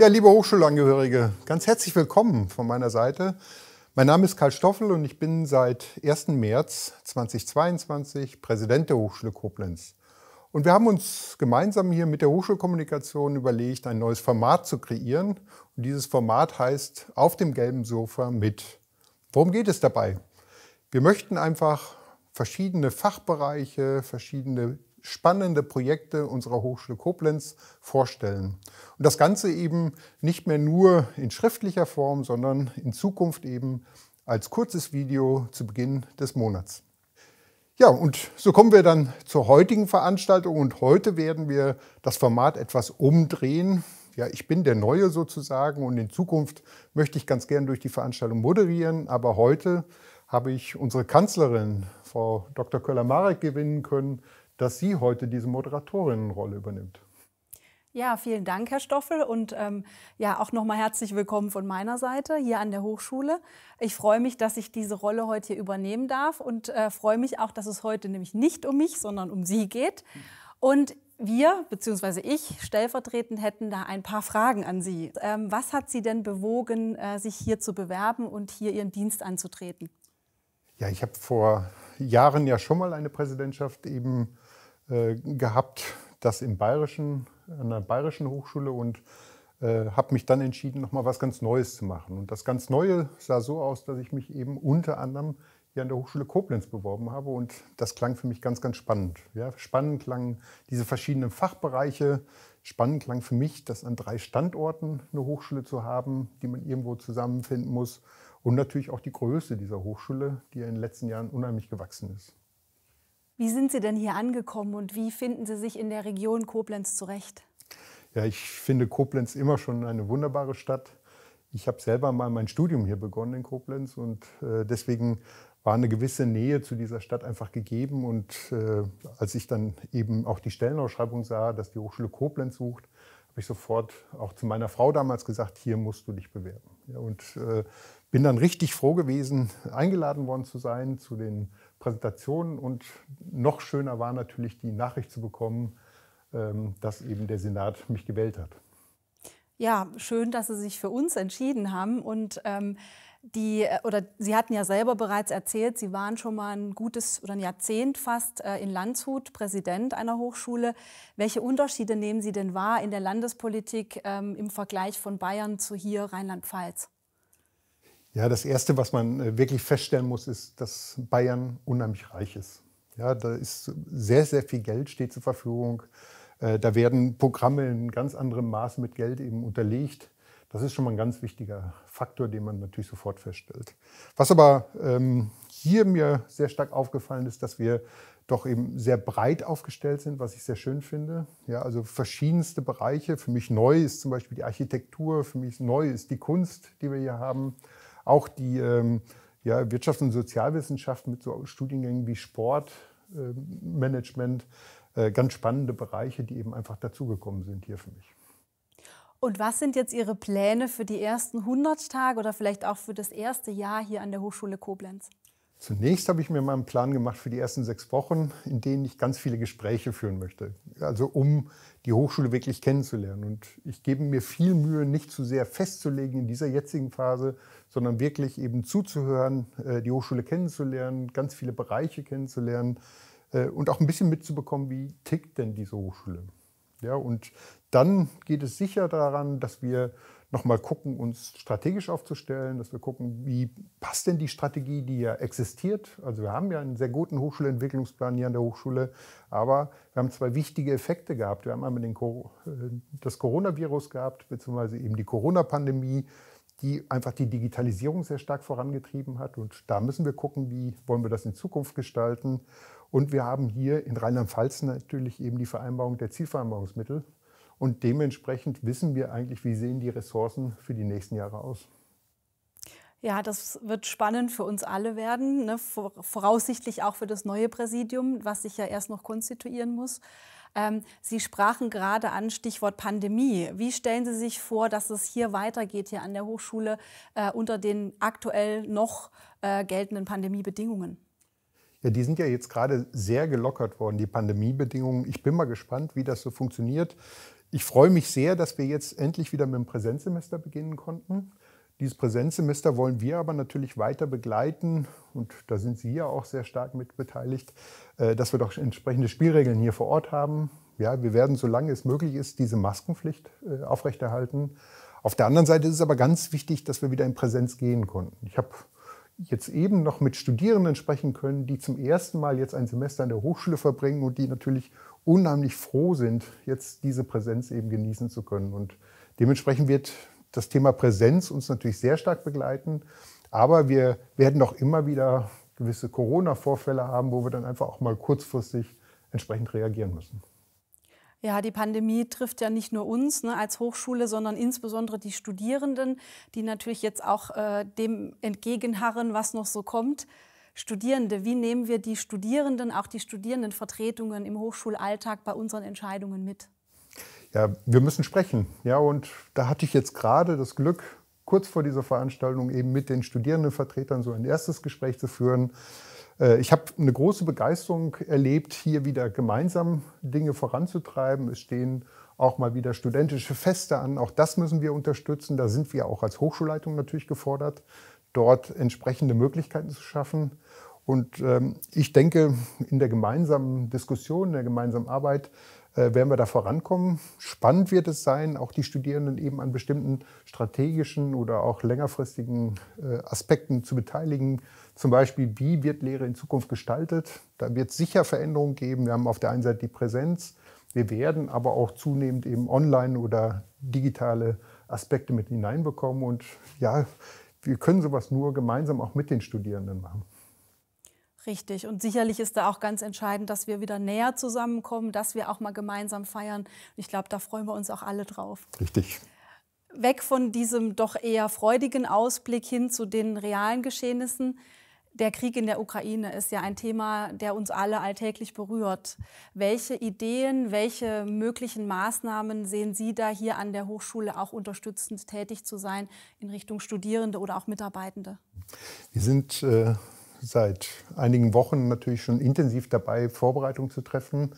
Ja, liebe Hochschulangehörige, ganz herzlich willkommen von meiner Seite. Mein Name ist Karl Stoffel und ich bin seit 1. März 2022 Präsident der Hochschule Koblenz. Und wir haben uns gemeinsam hier mit der Hochschulkommunikation überlegt, ein neues Format zu kreieren. Und dieses Format heißt Auf dem gelben Sofa mit. Worum geht es dabei? Wir möchten einfach verschiedene Fachbereiche, verschiedene spannende Projekte unserer Hochschule Koblenz vorstellen. Und das Ganze eben nicht mehr nur in schriftlicher Form, sondern in Zukunft eben als kurzes Video zu Beginn des Monats. Ja, und so kommen wir dann zur heutigen Veranstaltung und heute werden wir das Format etwas umdrehen. Ja, ich bin der Neue sozusagen und in Zukunft möchte ich ganz gern durch die Veranstaltung moderieren, aber heute habe ich unsere Kanzlerin, Frau Dr. Köller-Marek, gewinnen können, dass sie heute diese Moderatorinnenrolle übernimmt. Ja, vielen Dank, Herr Stoffel. Und ähm, ja, auch nochmal herzlich willkommen von meiner Seite hier an der Hochschule. Ich freue mich, dass ich diese Rolle heute hier übernehmen darf und äh, freue mich auch, dass es heute nämlich nicht um mich, sondern um Sie geht. Und wir, beziehungsweise ich, stellvertretend hätten da ein paar Fragen an Sie. Ähm, was hat Sie denn bewogen, äh, sich hier zu bewerben und hier Ihren Dienst anzutreten? Ja, ich habe vor Jahren ja schon mal eine Präsidentschaft eben äh, gehabt, das im Bayerischen, an der Bayerischen Hochschule und äh, habe mich dann entschieden, nochmal was ganz Neues zu machen. Und das ganz Neue sah so aus, dass ich mich eben unter anderem hier an der Hochschule Koblenz beworben habe. Und das klang für mich ganz, ganz spannend. Ja, spannend klangen diese verschiedenen Fachbereiche. Spannend klang für mich, dass an drei Standorten eine Hochschule zu haben, die man irgendwo zusammenfinden muss. Und natürlich auch die Größe dieser Hochschule, die ja in den letzten Jahren unheimlich gewachsen ist. Wie sind Sie denn hier angekommen und wie finden Sie sich in der Region Koblenz zurecht? Ja, ich finde Koblenz immer schon eine wunderbare Stadt. Ich habe selber mal mein Studium hier begonnen in Koblenz und äh, deswegen war eine gewisse Nähe zu dieser Stadt einfach gegeben. Und äh, als ich dann eben auch die Stellenausschreibung sah, dass die Hochschule Koblenz sucht, habe ich sofort auch zu meiner Frau damals gesagt, hier musst du dich bewerben. Ja, und äh, bin dann richtig froh gewesen, eingeladen worden zu sein zu den Präsentation. und noch schöner war natürlich die Nachricht zu bekommen, ähm, dass eben der Senat mich gewählt hat. Ja, schön, dass Sie sich für uns entschieden haben und ähm die, äh, oder Sie hatten ja selber bereits erzählt, Sie waren schon mal ein gutes oder ein Jahrzehnt fast äh, in Landshut Präsident einer Hochschule. Welche Unterschiede nehmen Sie denn wahr in der Landespolitik ähm, im Vergleich von Bayern zu hier Rheinland-Pfalz? Ja, das Erste, was man äh, wirklich feststellen muss, ist, dass Bayern unheimlich reich ist. Ja, da ist sehr, sehr viel Geld steht zur Verfügung. Äh, da werden Programme in ganz anderem Maße mit Geld eben unterlegt. Das ist schon mal ein ganz wichtiger Faktor, den man natürlich sofort feststellt. Was aber ähm, hier mir sehr stark aufgefallen ist, dass wir doch eben sehr breit aufgestellt sind, was ich sehr schön finde. Ja, also verschiedenste Bereiche. Für mich neu ist zum Beispiel die Architektur, für mich neu ist die Kunst, die wir hier haben auch die ähm, ja, Wirtschaft und Sozialwissenschaften mit so Studiengängen wie Sportmanagement, ähm, äh, äh, ganz spannende Bereiche, die eben einfach dazugekommen sind hier für mich. Und was sind jetzt Ihre Pläne für die ersten 100 Tage oder vielleicht auch für das erste Jahr hier an der Hochschule Koblenz? Zunächst habe ich mir mal einen Plan gemacht für die ersten sechs Wochen, in denen ich ganz viele Gespräche führen möchte. Also um die Hochschule wirklich kennenzulernen. Und ich gebe mir viel Mühe, nicht zu sehr festzulegen in dieser jetzigen Phase, sondern wirklich eben zuzuhören, äh, die Hochschule kennenzulernen, ganz viele Bereiche kennenzulernen äh, und auch ein bisschen mitzubekommen, wie tickt denn diese Hochschule. Ja, und dann geht es sicher daran, dass wir nochmal gucken, uns strategisch aufzustellen, dass wir gucken, wie passt denn die Strategie, die ja existiert. Also wir haben ja einen sehr guten Hochschulentwicklungsplan hier an der Hochschule, aber wir haben zwei wichtige Effekte gehabt. Wir haben einmal den, äh, das Coronavirus gehabt, beziehungsweise eben die Corona-Pandemie, die einfach die Digitalisierung sehr stark vorangetrieben hat. Und da müssen wir gucken, wie wollen wir das in Zukunft gestalten. Und wir haben hier in Rheinland-Pfalz natürlich eben die Vereinbarung der Zielvereinbarungsmittel, und dementsprechend wissen wir eigentlich, wie sehen die Ressourcen für die nächsten Jahre aus. Ja, das wird spannend für uns alle werden, ne? voraussichtlich auch für das neue Präsidium, was sich ja erst noch konstituieren muss. Ähm, Sie sprachen gerade an Stichwort Pandemie. Wie stellen Sie sich vor, dass es hier weitergeht, hier an der Hochschule, äh, unter den aktuell noch äh, geltenden Pandemiebedingungen? Ja, die sind ja jetzt gerade sehr gelockert worden, die Pandemiebedingungen. Ich bin mal gespannt, wie das so funktioniert. Ich freue mich sehr, dass wir jetzt endlich wieder mit dem Präsenzsemester beginnen konnten. Dieses Präsenzsemester wollen wir aber natürlich weiter begleiten und da sind Sie ja auch sehr stark mit beteiligt, äh, dass wir doch entsprechende Spielregeln hier vor Ort haben. Ja, wir werden, solange es möglich ist, diese Maskenpflicht äh, aufrechterhalten. Auf der anderen Seite ist es aber ganz wichtig, dass wir wieder in Präsenz gehen konnten. Ich habe jetzt eben noch mit Studierenden sprechen können, die zum ersten Mal jetzt ein Semester an der Hochschule verbringen und die natürlich unheimlich froh sind, jetzt diese Präsenz eben genießen zu können. Und dementsprechend wird das Thema Präsenz uns natürlich sehr stark begleiten. Aber wir werden auch immer wieder gewisse Corona-Vorfälle haben, wo wir dann einfach auch mal kurzfristig entsprechend reagieren müssen. Ja, die Pandemie trifft ja nicht nur uns ne, als Hochschule, sondern insbesondere die Studierenden, die natürlich jetzt auch äh, dem entgegenharren, was noch so kommt. Studierende, wie nehmen wir die Studierenden, auch die Studierendenvertretungen im Hochschulalltag bei unseren Entscheidungen mit? Ja, wir müssen sprechen. Ja, und da hatte ich jetzt gerade das Glück, kurz vor dieser Veranstaltung eben mit den Studierendenvertretern so ein erstes Gespräch zu führen. Äh, ich habe eine große Begeisterung erlebt, hier wieder gemeinsam Dinge voranzutreiben. Es stehen auch mal wieder studentische Feste an. Auch das müssen wir unterstützen. Da sind wir auch als Hochschulleitung natürlich gefordert, dort entsprechende Möglichkeiten zu schaffen. Und ähm, ich denke, in der gemeinsamen Diskussion, in der gemeinsamen Arbeit äh, werden wir da vorankommen. Spannend wird es sein, auch die Studierenden eben an bestimmten strategischen oder auch längerfristigen äh, Aspekten zu beteiligen. Zum Beispiel, wie wird Lehre in Zukunft gestaltet? Da wird es sicher Veränderungen geben. Wir haben auf der einen Seite die Präsenz. Wir werden aber auch zunehmend eben online oder digitale Aspekte mit hineinbekommen. Und ja, wir können sowas nur gemeinsam auch mit den Studierenden machen. Richtig. Und sicherlich ist da auch ganz entscheidend, dass wir wieder näher zusammenkommen, dass wir auch mal gemeinsam feiern. Ich glaube, da freuen wir uns auch alle drauf. Richtig. Weg von diesem doch eher freudigen Ausblick hin zu den realen Geschehnissen. Der Krieg in der Ukraine ist ja ein Thema, der uns alle alltäglich berührt. Welche Ideen, welche möglichen Maßnahmen sehen Sie da hier an der Hochschule auch unterstützend tätig zu sein in Richtung Studierende oder auch Mitarbeitende? Wir sind äh seit einigen Wochen natürlich schon intensiv dabei, Vorbereitungen zu treffen.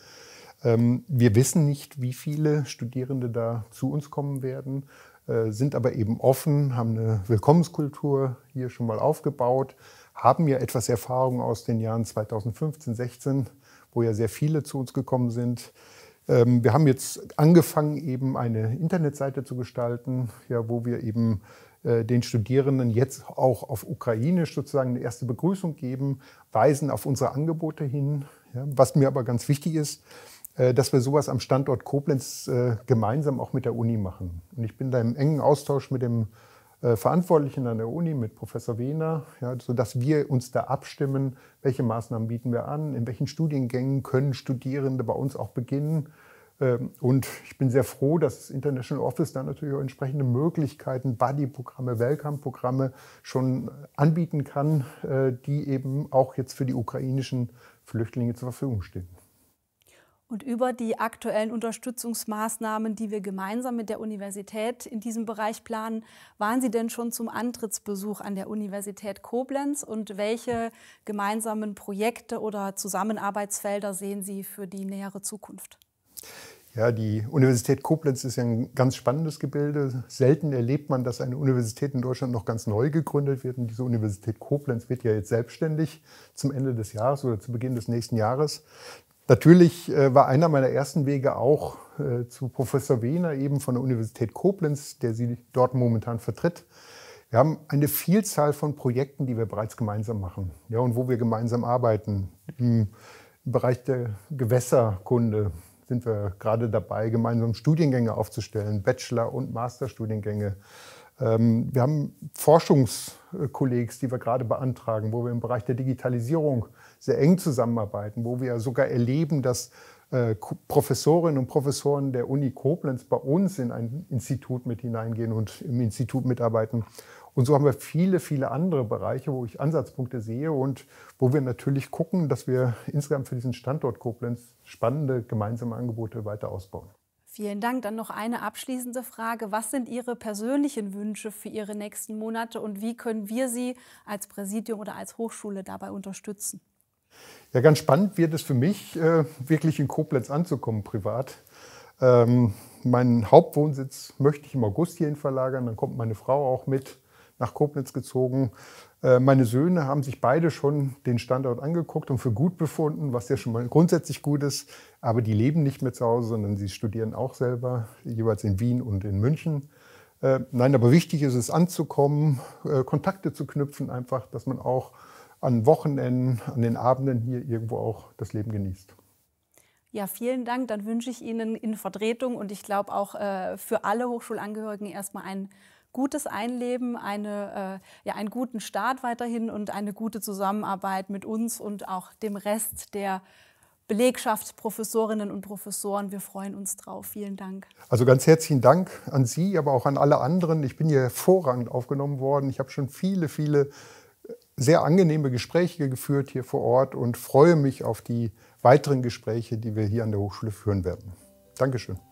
Ähm, wir wissen nicht, wie viele Studierende da zu uns kommen werden, äh, sind aber eben offen, haben eine Willkommenskultur hier schon mal aufgebaut, haben ja etwas Erfahrung aus den Jahren 2015, 16, wo ja sehr viele zu uns gekommen sind. Ähm, wir haben jetzt angefangen, eben eine Internetseite zu gestalten, ja, wo wir eben äh, den Studierenden jetzt auch auf Ukrainisch sozusagen eine erste Begrüßung geben, weisen auf unsere Angebote hin. Ja, was mir aber ganz wichtig ist, äh, dass wir sowas am Standort Koblenz äh, gemeinsam auch mit der Uni machen. Und ich bin da im engen Austausch mit dem Verantwortlichen an der Uni, mit Professor Wehner, ja, sodass wir uns da abstimmen, welche Maßnahmen bieten wir an, in welchen Studiengängen können Studierende bei uns auch beginnen ähm, und ich bin sehr froh, dass das International Office dann natürlich auch entsprechende Möglichkeiten, Buddy-Programme, Welcome-Programme schon äh, anbieten kann, äh, die eben auch jetzt für die ukrainischen Flüchtlinge zur Verfügung stehen. Und über die aktuellen Unterstützungsmaßnahmen, die wir gemeinsam mit der Universität in diesem Bereich planen, waren Sie denn schon zum Antrittsbesuch an der Universität Koblenz? Und welche gemeinsamen Projekte oder Zusammenarbeitsfelder sehen Sie für die nähere Zukunft? Ja, die Universität Koblenz ist ja ein ganz spannendes Gebilde. Selten erlebt man, dass eine Universität in Deutschland noch ganz neu gegründet wird. Und diese Universität Koblenz wird ja jetzt selbstständig zum Ende des Jahres oder zu Beginn des nächsten Jahres. Natürlich äh, war einer meiner ersten Wege auch äh, zu Professor Wehner eben von der Universität Koblenz, der sie dort momentan vertritt. Wir haben eine Vielzahl von Projekten, die wir bereits gemeinsam machen ja, und wo wir gemeinsam arbeiten. Im Bereich der Gewässerkunde, sind wir gerade dabei, gemeinsam Studiengänge aufzustellen, Bachelor- und Masterstudiengänge. Ähm, wir haben Forschungskollegs, die wir gerade beantragen, wo wir im Bereich der Digitalisierung sehr eng zusammenarbeiten, wo wir sogar erleben, dass äh, Professorinnen und Professoren der Uni Koblenz bei uns in ein Institut mit hineingehen und im Institut mitarbeiten und so haben wir viele, viele andere Bereiche, wo ich Ansatzpunkte sehe und wo wir natürlich gucken, dass wir insgesamt für diesen Standort Koblenz spannende gemeinsame Angebote weiter ausbauen. Vielen Dank. Dann noch eine abschließende Frage. Was sind Ihre persönlichen Wünsche für Ihre nächsten Monate und wie können wir Sie als Präsidium oder als Hochschule dabei unterstützen? Ja, ganz spannend wird es für mich, äh, wirklich in Koblenz anzukommen, privat. Ähm, meinen Hauptwohnsitz möchte ich im August hierhin verlagern, dann kommt meine Frau auch mit nach Koblenz gezogen. Äh, meine Söhne haben sich beide schon den Standort angeguckt und für gut befunden, was ja schon mal grundsätzlich gut ist. Aber die leben nicht mehr zu Hause, sondern sie studieren auch selber, jeweils in Wien und in München. Äh, nein, aber wichtig ist es anzukommen, äh, Kontakte zu knüpfen, einfach, dass man auch an Wochenenden, an den Abenden hier irgendwo auch das Leben genießt. Ja, vielen Dank. Dann wünsche ich Ihnen in Vertretung und ich glaube auch äh, für alle Hochschulangehörigen erstmal einen gutes Einleben, eine, äh, ja, einen guten Start weiterhin und eine gute Zusammenarbeit mit uns und auch dem Rest der Belegschaft, Professorinnen und Professoren. Wir freuen uns drauf. Vielen Dank. Also ganz herzlichen Dank an Sie, aber auch an alle anderen. Ich bin hier hervorragend aufgenommen worden. Ich habe schon viele, viele äh, sehr angenehme Gespräche geführt hier vor Ort und freue mich auf die weiteren Gespräche, die wir hier an der Hochschule führen werden. Dankeschön.